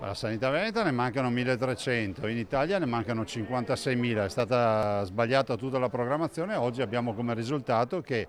Alla sanità veneta ne mancano 1300, in Italia ne mancano 56.000, è stata sbagliata tutta la programmazione e oggi abbiamo come risultato che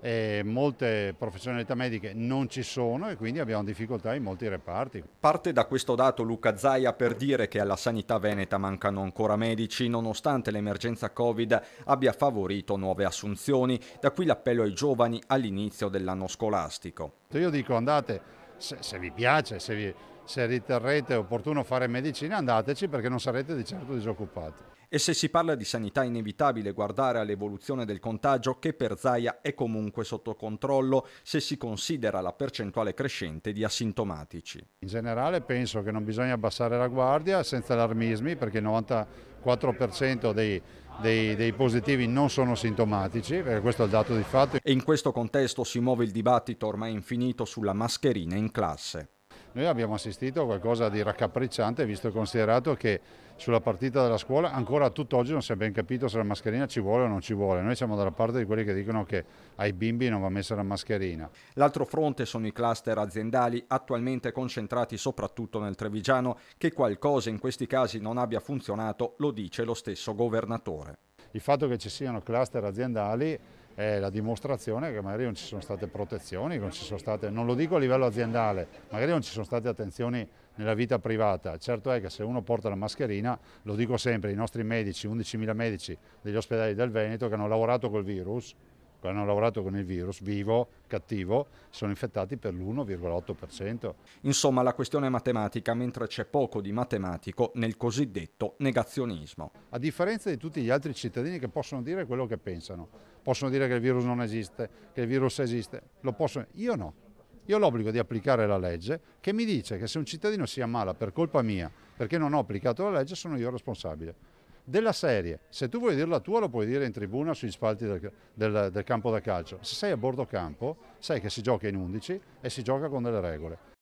eh, molte professionalità mediche non ci sono e quindi abbiamo difficoltà in molti reparti. Parte da questo dato Luca Zaia per dire che alla sanità veneta mancano ancora medici nonostante l'emergenza Covid abbia favorito nuove assunzioni, da qui l'appello ai giovani all'inizio dell'anno scolastico. Io dico andate se, se vi piace, se, vi, se riterrete opportuno fare medicina andateci perché non sarete di certo disoccupati. E se si parla di sanità è inevitabile guardare all'evoluzione del contagio che per Zaia è comunque sotto controllo se si considera la percentuale crescente di asintomatici. In generale penso che non bisogna abbassare la guardia senza allarmismi perché il 94% dei dei, dei, positivi non sono sintomatici, perché questo è il dato di fatto. E in questo contesto si muove il dibattito ormai infinito sulla mascherina in classe. Noi abbiamo assistito a qualcosa di raccapricciante visto e considerato che sulla partita della scuola ancora a tutt'oggi non si è ben capito se la mascherina ci vuole o non ci vuole. Noi siamo dalla parte di quelli che dicono che ai bimbi non va messa la mascherina. L'altro fronte sono i cluster aziendali attualmente concentrati soprattutto nel Trevigiano. Che qualcosa in questi casi non abbia funzionato lo dice lo stesso governatore. Il fatto che ci siano cluster aziendali è la dimostrazione che magari non ci sono state protezioni, non, sono state, non lo dico a livello aziendale, magari non ci sono state attenzioni nella vita privata. Certo è che se uno porta la mascherina, lo dico sempre, i nostri medici, 11.000 medici degli ospedali del Veneto che hanno lavorato col virus, che hanno lavorato con il virus vivo, cattivo, sono infettati per l'1,8%. Insomma, la questione è matematica, mentre c'è poco di matematico nel cosiddetto negazionismo. A differenza di tutti gli altri cittadini che possono dire quello che pensano, possono dire che il virus non esiste, che il virus esiste, lo possono, io no. Io ho l'obbligo di applicare la legge che mi dice che se un cittadino si ammala per colpa mia, perché non ho applicato la legge, sono io responsabile della serie. Se tu vuoi dire la tua lo puoi dire in tribuna sugli spalti del, del, del campo da calcio. Se sei a bordo campo sai che si gioca in 11 e si gioca con delle regole.